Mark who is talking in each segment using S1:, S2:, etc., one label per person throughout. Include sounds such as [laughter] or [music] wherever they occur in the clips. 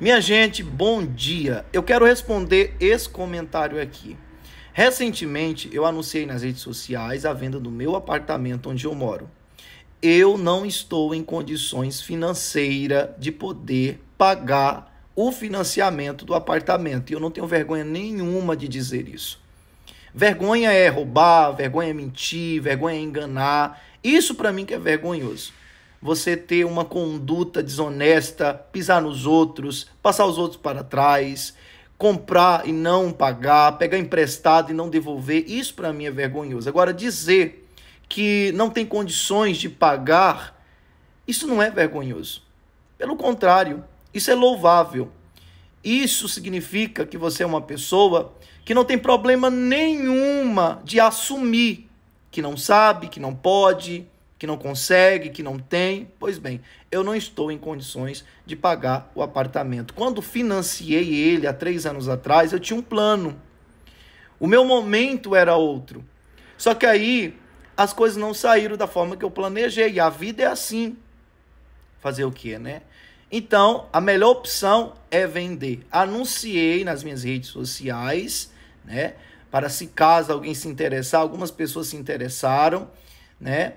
S1: Minha gente, bom dia. Eu quero responder esse comentário aqui. Recentemente, eu anunciei nas redes sociais a venda do meu apartamento onde eu moro. Eu não estou em condições financeiras de poder pagar o financiamento do apartamento e eu não tenho vergonha nenhuma de dizer isso. Vergonha é roubar, vergonha é mentir, vergonha é enganar. Isso para mim que é vergonhoso você ter uma conduta desonesta, pisar nos outros, passar os outros para trás, comprar e não pagar, pegar emprestado e não devolver, isso para mim é vergonhoso. Agora, dizer que não tem condições de pagar, isso não é vergonhoso. Pelo contrário, isso é louvável. Isso significa que você é uma pessoa que não tem problema nenhuma de assumir que não sabe, que não pode, que não consegue, que não tem. Pois bem, eu não estou em condições de pagar o apartamento. Quando financiei ele há três anos atrás, eu tinha um plano. O meu momento era outro. Só que aí as coisas não saíram da forma que eu planejei. E a vida é assim. Fazer o quê, né? Então, a melhor opção é vender. Anunciei nas minhas redes sociais, né? Para se caso alguém se interessar, algumas pessoas se interessaram, né?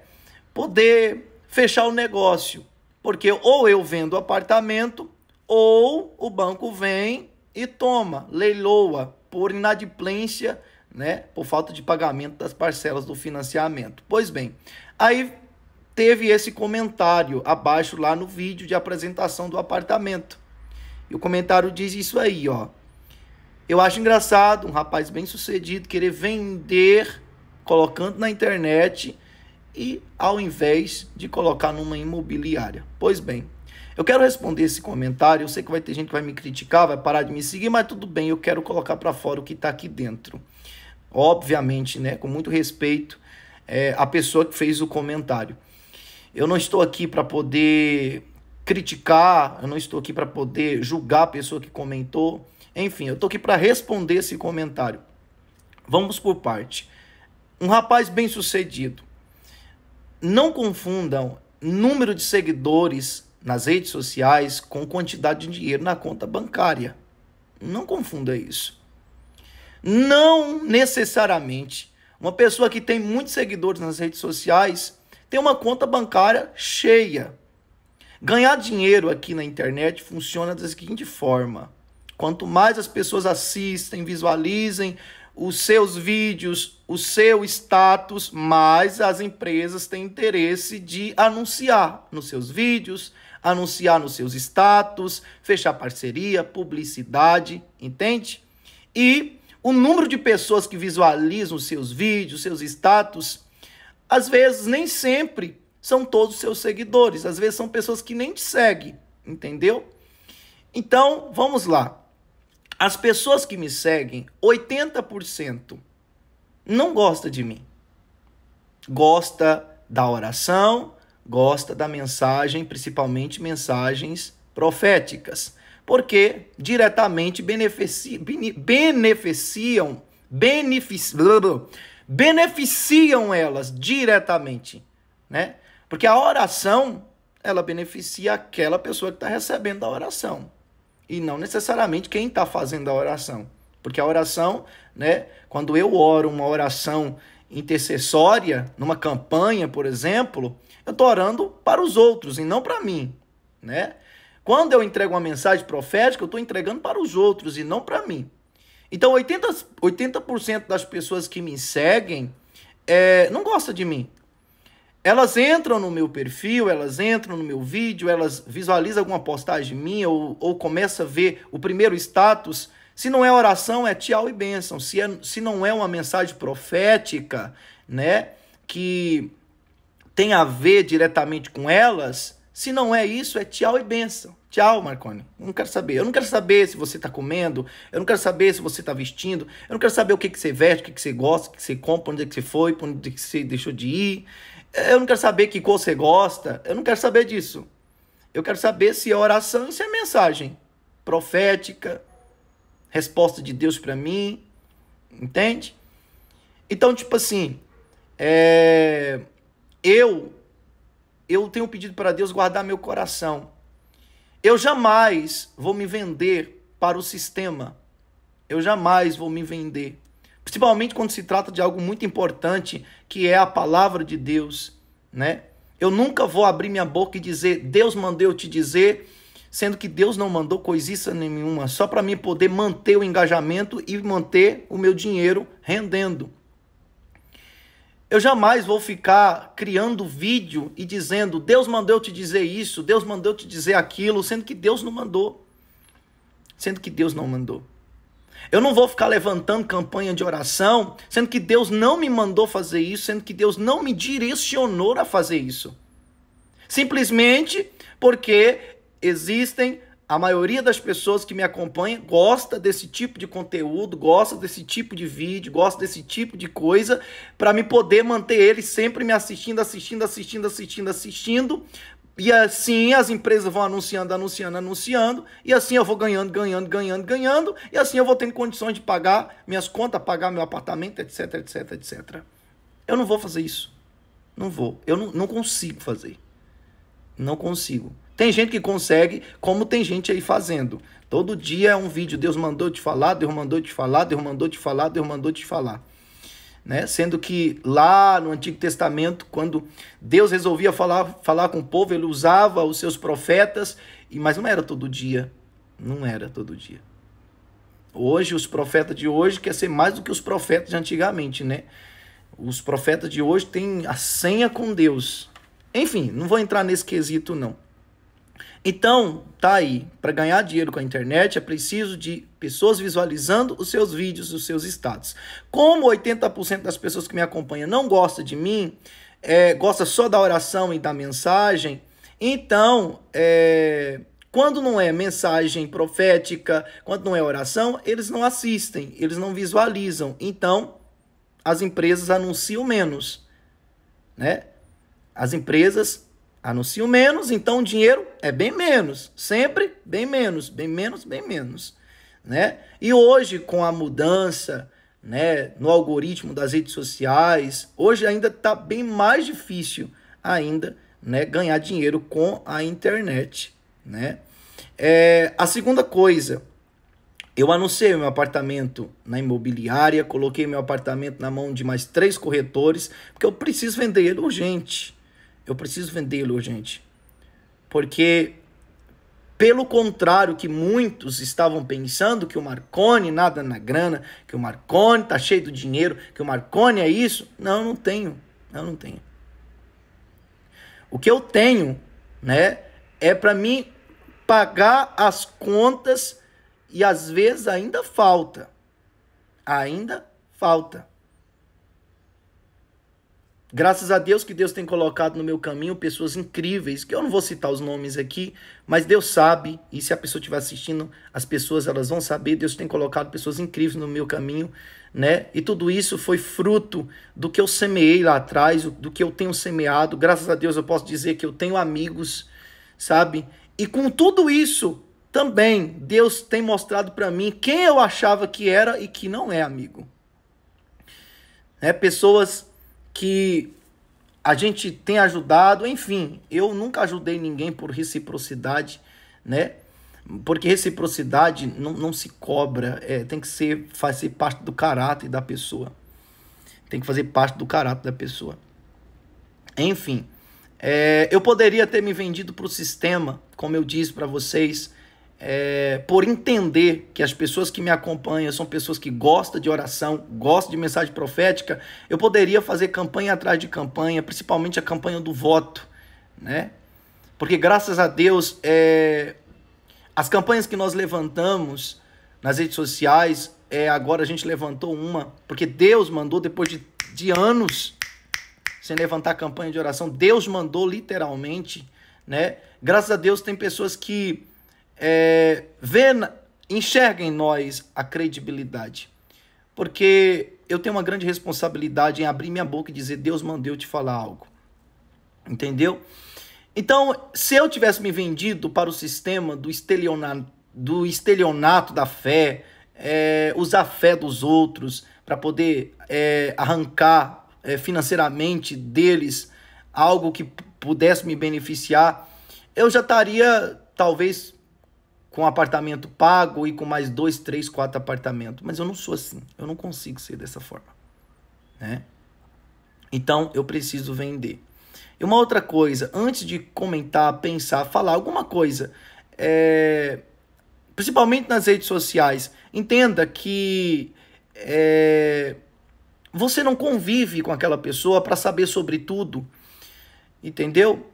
S1: poder fechar o negócio, porque ou eu vendo o apartamento ou o banco vem e toma, leiloa por inadimplência, né, por falta de pagamento das parcelas do financiamento. Pois bem, aí teve esse comentário abaixo lá no vídeo de apresentação do apartamento. E o comentário diz isso aí, ó. Eu acho engraçado um rapaz bem sucedido querer vender colocando na internet e ao invés de colocar numa imobiliária. Pois bem, eu quero responder esse comentário. Eu sei que vai ter gente que vai me criticar, vai parar de me seguir, mas tudo bem, eu quero colocar para fora o que está aqui dentro. Obviamente, né, com muito respeito é, à pessoa que fez o comentário. Eu não estou aqui para poder criticar, eu não estou aqui para poder julgar a pessoa que comentou. Enfim, eu estou aqui para responder esse comentário. Vamos por parte. Um rapaz bem sucedido não confundam número de seguidores nas redes sociais com quantidade de dinheiro na conta bancária. Não confunda isso. Não necessariamente uma pessoa que tem muitos seguidores nas redes sociais tem uma conta bancária cheia. Ganhar dinheiro aqui na internet funciona da seguinte forma: quanto mais as pessoas assistem, visualizem, os seus vídeos, o seu status, mas as empresas têm interesse de anunciar nos seus vídeos, anunciar nos seus status, fechar parceria, publicidade, entende? E o número de pessoas que visualizam seus vídeos, seus status, às vezes nem sempre são todos seus seguidores, às vezes são pessoas que nem te seguem, entendeu? Então, vamos lá. As pessoas que me seguem, 80% não gosta de mim. Gosta da oração, gosta da mensagem, principalmente mensagens proféticas, porque diretamente benefici, beneficiam, beneficiam elas diretamente, né? Porque a oração, ela beneficia aquela pessoa que está recebendo a oração e não necessariamente quem está fazendo a oração. Porque a oração, né, quando eu oro uma oração intercessória, numa campanha, por exemplo, eu estou orando para os outros e não para mim, né? Quando eu entrego uma mensagem profética, eu estou entregando para os outros e não para mim. Então, 80%, 80 das pessoas que me seguem é, não gosta de mim. Elas entram no meu perfil, elas entram no meu vídeo, elas visualizam alguma postagem minha ou, ou começa a ver o primeiro status. Se não é oração, é tchau e bênção. Se, é, se não é uma mensagem profética, né, que tem a ver diretamente com elas, se não é isso, é tchau e benção. Tchau, Marconi. Eu não quero saber. Eu não quero saber se você está comendo. Eu não quero saber se você está vestindo. Eu não quero saber o que, que você veste, o que, que você gosta, o que você compra, onde é que você foi, onde é que você deixou de ir. Eu não quero saber que cor você gosta, eu não quero saber disso. Eu quero saber se é oração e se é mensagem profética, resposta de Deus para mim, entende? Então, tipo assim, é... eu eu tenho pedido para Deus guardar meu coração. Eu jamais vou me vender para o sistema. Eu jamais vou me vender. Principalmente quando se trata de algo muito importante, que é a palavra de Deus, né? Eu nunca vou abrir minha boca e dizer, Deus mandou eu te dizer, sendo que Deus não mandou coisíssima nenhuma, só para mim poder manter o engajamento e manter o meu dinheiro rendendo. Eu jamais vou ficar criando vídeo e dizendo, Deus mandou eu te dizer isso, Deus mandou eu te dizer aquilo, sendo que Deus não mandou. Sendo que Deus não mandou. Eu não vou ficar levantando campanha de oração, sendo que Deus não me mandou fazer isso, sendo que Deus não me direcionou a fazer isso. Simplesmente porque existem a maioria das pessoas que me acompanham gosta desse tipo de conteúdo, gosta desse tipo de vídeo, gosta desse tipo de coisa, para me poder manter ele sempre me assistindo, assistindo, assistindo, assistindo, assistindo, e assim as empresas vão anunciando, anunciando, anunciando, e assim eu vou ganhando, ganhando, ganhando, ganhando, e assim eu vou tendo condições de pagar minhas contas, pagar meu apartamento, etc, etc, etc. Eu não vou fazer isso. Não vou. Eu não, não consigo fazer. Não consigo. Tem gente que consegue, como tem gente aí fazendo. Todo dia é um vídeo. Deus mandou te falar, Deus mandou te falar, Deus mandou te falar, Deus mandou te falar. Né? Sendo que lá no Antigo Testamento, quando Deus resolvia falar, falar com o povo, ele usava os seus profetas, e mas não era todo dia. Não era todo dia. Hoje, os profetas de hoje quer ser mais do que os profetas de antigamente, né? Os profetas de hoje têm a senha com Deus. Enfim, não vou entrar nesse quesito, não. Então, tá aí, para ganhar dinheiro com a internet é preciso de pessoas visualizando os seus vídeos, os seus status. Como 80% das pessoas que me acompanham não gosta de mim, é, gosta só da oração e da mensagem, então, é, quando não é mensagem profética, quando não é oração, eles não assistem, eles não visualizam. Então, as empresas anunciam menos, né? As empresas anuncio menos, então o dinheiro é bem menos, sempre bem menos, bem menos, bem menos, né? E hoje com a mudança, né, no algoritmo das redes sociais, hoje ainda está bem mais difícil ainda, né, ganhar dinheiro com a internet, né? É, a segunda coisa, eu anunciei meu apartamento na imobiliária, coloquei meu apartamento na mão de mais três corretores, porque eu preciso vender ele urgente. Eu preciso vendê-lo, gente. Porque, pelo contrário que muitos estavam pensando, que o Marconi nada na grana, que o Marconi tá cheio do dinheiro, que o Marconi é isso. Não, não tenho. Eu não tenho. O que eu tenho, né, é para mim pagar as contas e às vezes ainda falta. Ainda falta. Graças a Deus que Deus tem colocado no meu caminho pessoas incríveis, que eu não vou citar os nomes aqui, mas Deus sabe, e se a pessoa estiver assistindo, as pessoas elas vão saber, Deus tem colocado pessoas incríveis no meu caminho, né? E tudo isso foi fruto do que eu semeei lá atrás, do que eu tenho semeado. Graças a Deus eu posso dizer que eu tenho amigos, sabe? E com tudo isso, também Deus tem mostrado para mim quem eu achava que era e que não é amigo. né pessoas que a gente tem ajudado, enfim, eu nunca ajudei ninguém por reciprocidade, né? Porque reciprocidade não, não se cobra, é, tem que ser, fazer parte do caráter da pessoa. Tem que fazer parte do caráter da pessoa. Enfim, é, eu poderia ter me vendido para o sistema, como eu disse para vocês, é, por entender que as pessoas que me acompanham são pessoas que gostam de oração, gostam de mensagem profética, eu poderia fazer campanha atrás de campanha, principalmente a campanha do voto, né? Porque graças a Deus, é, as campanhas que nós levantamos nas redes sociais, é, agora a gente levantou uma, porque Deus mandou, depois de, de anos sem levantar campanha de oração, Deus mandou literalmente, né? Graças a Deus tem pessoas que é, vê, enxerga em nós a credibilidade. Porque eu tenho uma grande responsabilidade em abrir minha boca e dizer: Deus mandou eu te falar algo. Entendeu? Então, se eu tivesse me vendido para o sistema do estelionato, do estelionato da fé, é, usar a fé dos outros para poder é, arrancar é, financeiramente deles algo que pudesse me beneficiar, eu já estaria talvez com apartamento pago e com mais dois, três, quatro apartamentos. Mas eu não sou assim. Eu não consigo ser dessa forma. Né? Então eu preciso vender. E uma outra coisa, antes de comentar, pensar, falar alguma coisa, é, principalmente nas redes sociais, entenda que é, você não convive com aquela pessoa para saber sobre tudo, entendeu?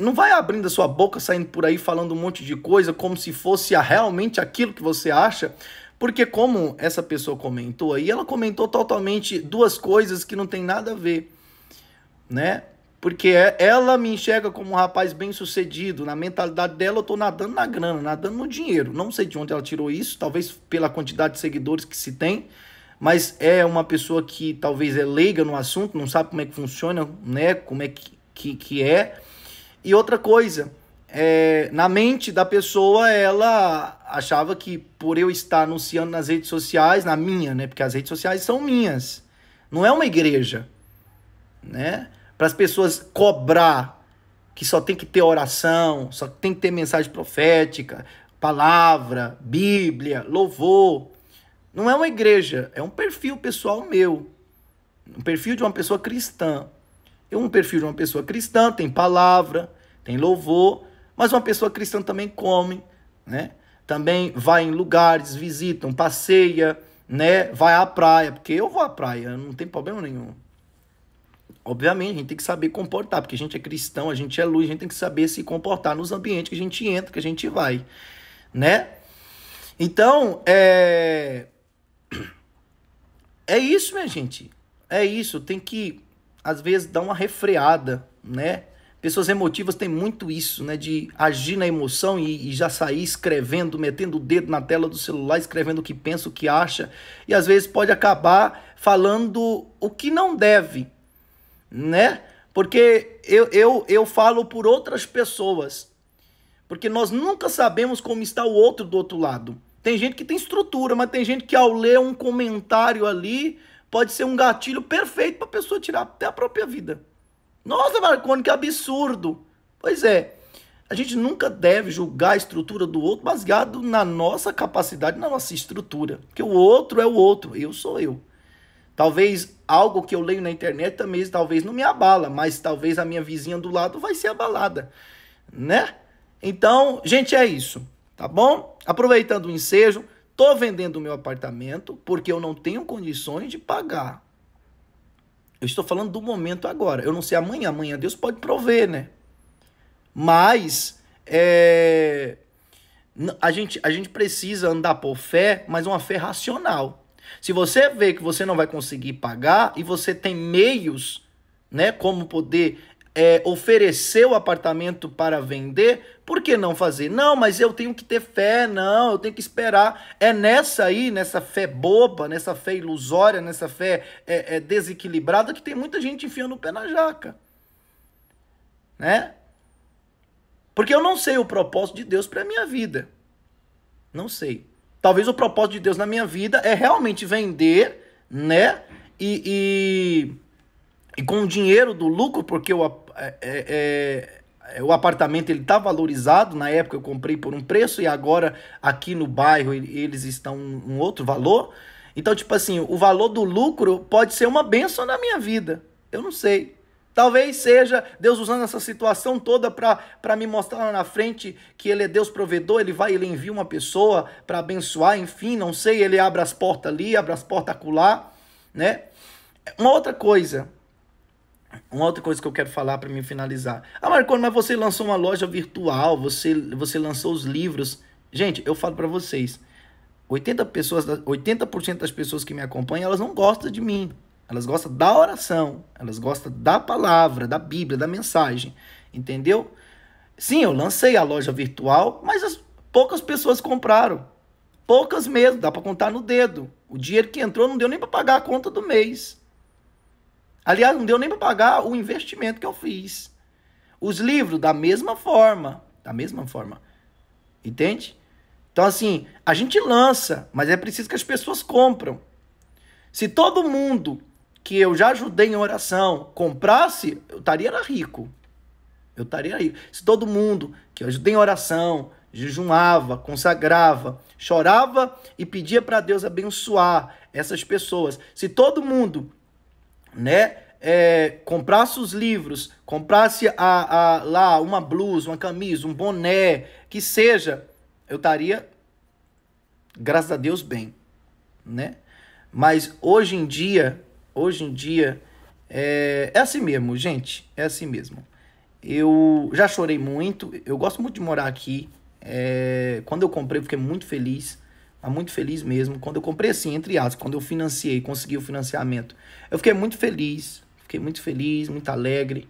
S1: não vai abrindo a sua boca, saindo por aí falando um monte de coisa como se fosse realmente aquilo que você acha, porque como essa pessoa comentou aí, ela comentou totalmente duas coisas que não tem nada a ver, né? Porque é, ela me enxerga como um rapaz bem sucedido. Na mentalidade dela, eu estou nadando na grana, nadando no dinheiro. Não sei de onde ela tirou isso, talvez pela quantidade de seguidores que se tem, mas é uma pessoa que talvez é leiga no assunto, não sabe como é que funciona, né? Como é que, que, que é. E outra coisa, é, na mente da pessoa, ela achava que por eu estar anunciando nas redes sociais, na minha, né? Porque as redes sociais são minhas. Não é uma igreja, né? Para as pessoas cobrar que só tem que ter oração, só tem que ter mensagem profética, palavra, Bíblia, louvor. Não é uma igreja, é um perfil pessoal meu. Um perfil de uma pessoa cristã um perfil de uma pessoa cristã tem palavra, tem louvor, mas uma pessoa cristã também come, né? Também vai em lugares, visitam, passeia, né? Vai à praia, porque eu vou à praia, não tem problema nenhum. Obviamente, a gente tem que saber comportar, porque a gente é cristão, a gente é luz, a gente tem que saber se comportar nos ambientes que a gente entra, que a gente vai, né? Então, é [clears throat] é isso, minha gente. É isso, tem que às vezes dá uma refreada, né? Pessoas emotivas têm muito isso, né? De agir na emoção e, e, já sair escrevendo, metendo o dedo na tela do celular, escrevendo o que pensa, o que acha. E às vezes pode acabar falando o que não deve, né? Porque eu, eu, eu falo por outras pessoas. Porque nós nunca sabemos como está o outro do outro lado. Tem gente que tem estrutura, mas tem gente que ao ler um comentário ali pode ser um gatilho perfeito para a pessoa tirar até a própria vida. Nossa, Marconi, que absurdo! Pois é, a gente nunca deve julgar a estrutura do outro baseado na nossa capacidade, na nossa estrutura. Porque o outro é o outro, eu sou eu. Talvez algo que eu leio na internet também talvez não me abala, mas talvez a minha vizinha do lado vai ser abalada, né? Então, gente, é isso, tá bom? Aproveitando o ensejo, Estou vendendo o meu apartamento porque eu não tenho condições de pagar. Eu estou falando do momento agora. Eu não sei amanhã. Amanhã Deus pode prover, né? Mas é, a, gente, a gente precisa andar por fé, mas uma fé racional. Se você vê que você não vai conseguir pagar e você tem meios, né, como poder é, oferecer o apartamento para vender, por que não fazer? Não, mas eu tenho que ter fé, não, eu tenho que esperar. É nessa aí, nessa fé boba, nessa fé ilusória, nessa fé é, é, desequilibrada, que tem muita gente enfiando o pé na jaca. Né? Porque eu não sei o propósito de Deus para a minha vida. Não sei. Talvez o propósito de Deus na minha vida é realmente vender, né? e... e e com o dinheiro do lucro, porque o, é é, é, é, o apartamento ele está valorizado. Na época eu comprei por um preço e agora aqui no bairro eles estão um outro valor. Então, tipo assim, o valor do lucro pode ser uma benção na minha vida. Eu não sei. Talvez seja Deus usando essa situação toda para me mostrar lá na frente que Ele é Deus provedor, Ele vai, Ele envia uma pessoa para abençoar, enfim, não sei, Ele abre as portas ali, abre as portas acolá, né? Uma outra coisa, uma outra coisa que eu quero falar para me finalizar. Ah, Marconi, mas você lançou uma loja virtual, você, você lançou os livros. Gente, eu falo para vocês, 80 pessoas, 80% das pessoas que me acompanham, elas não gostam de mim. Elas gostam da oração, elas gostam da palavra, da Bíblia, da mensagem, entendeu? Sim, eu lancei a loja virtual, mas as, poucas pessoas compraram. Poucas mesmo, dá para contar no dedo. O dinheiro que entrou não deu nem para pagar a conta do mês. Aliás, não deu nem para pagar o investimento que eu fiz. Os livros, da mesma forma. Da mesma forma. Entende? Então, assim, a gente lança, mas é preciso que as pessoas compram. Se todo mundo que eu já ajudei em oração comprasse, eu estaria rico. Eu estaria rico. Se todo mundo que eu ajudei em oração, jejumava, consagrava, chorava e pedia para Deus abençoar essas pessoas, se todo mundo né? É, comprasse os livros, comprasse a, a, lá uma blusa, uma camisa, um boné, que seja, eu estaria, graças a Deus, bem, né? Mas hoje em dia, hoje em dia, é, é assim mesmo, gente, é assim mesmo. Eu já chorei muito, eu gosto muito de morar aqui. É, quando eu comprei, eu fiquei muito feliz. Tá muito feliz mesmo. Quando eu comprei assim, entre aspas, quando eu financiei, consegui o financiamento, eu fiquei muito feliz. Fiquei muito feliz, muito alegre.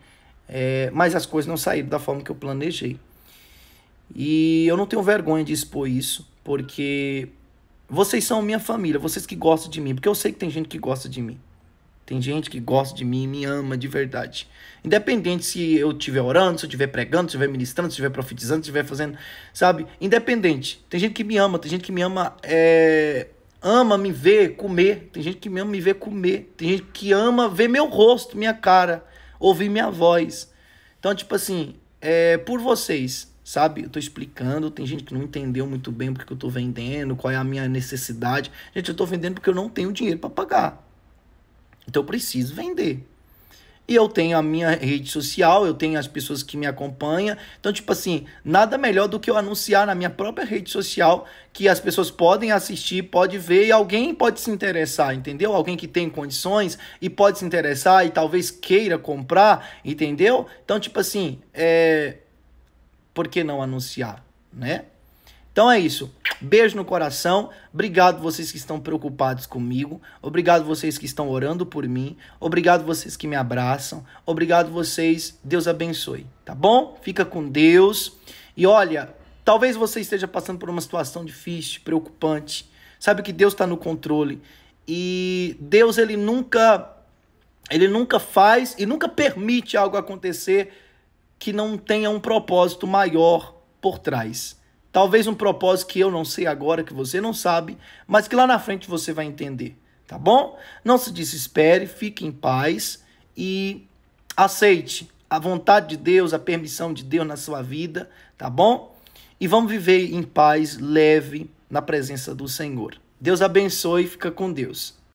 S1: É, mas as coisas não saíram da forma que eu planejei. E eu não tenho vergonha de expor isso, porque vocês são minha família, vocês que gostam de mim, porque eu sei que tem gente que gosta de mim. Tem gente que gosta de mim, me ama de verdade. Independente se eu estiver orando, se eu estiver pregando, se eu estiver ministrando, se eu estiver profetizando, se eu estiver fazendo, sabe? Independente. Tem gente que me ama, tem gente que me ama, é... ama me ver comer, tem gente que me ama me ver comer, tem gente que ama ver meu rosto, minha cara, ouvir minha voz. Então, tipo assim, é por vocês, sabe? Eu tô explicando, tem gente que não entendeu muito bem porque eu tô vendendo, qual é a minha necessidade. Gente, eu tô vendendo porque eu não tenho dinheiro para pagar. Então eu preciso vender. E eu tenho a minha rede social, eu tenho as pessoas que me acompanham. Então, tipo assim, nada melhor do que eu anunciar na minha própria rede social que as pessoas podem assistir, pode ver e alguém pode se interessar, entendeu? Alguém que tem condições e pode se interessar e talvez queira comprar, entendeu? Então, tipo assim, é... por que não anunciar, né? Então é isso. Beijo no coração. Obrigado vocês que estão preocupados comigo. Obrigado vocês que estão orando por mim. Obrigado vocês que me abraçam. Obrigado vocês. Deus abençoe, tá bom? Fica com Deus. E olha, talvez você esteja passando por uma situação difícil, preocupante. Sabe que Deus está no controle. E Deus ele nunca ele nunca faz e nunca permite algo acontecer que não tenha um propósito maior por trás. Talvez um propósito que eu não sei agora, que você não sabe, mas que lá na frente você vai entender, tá bom? Não se desespere, fique em paz e aceite a vontade de Deus, a permissão de Deus na sua vida, tá bom? E vamos viver em paz, leve, na presença do Senhor. Deus abençoe e fica com Deus.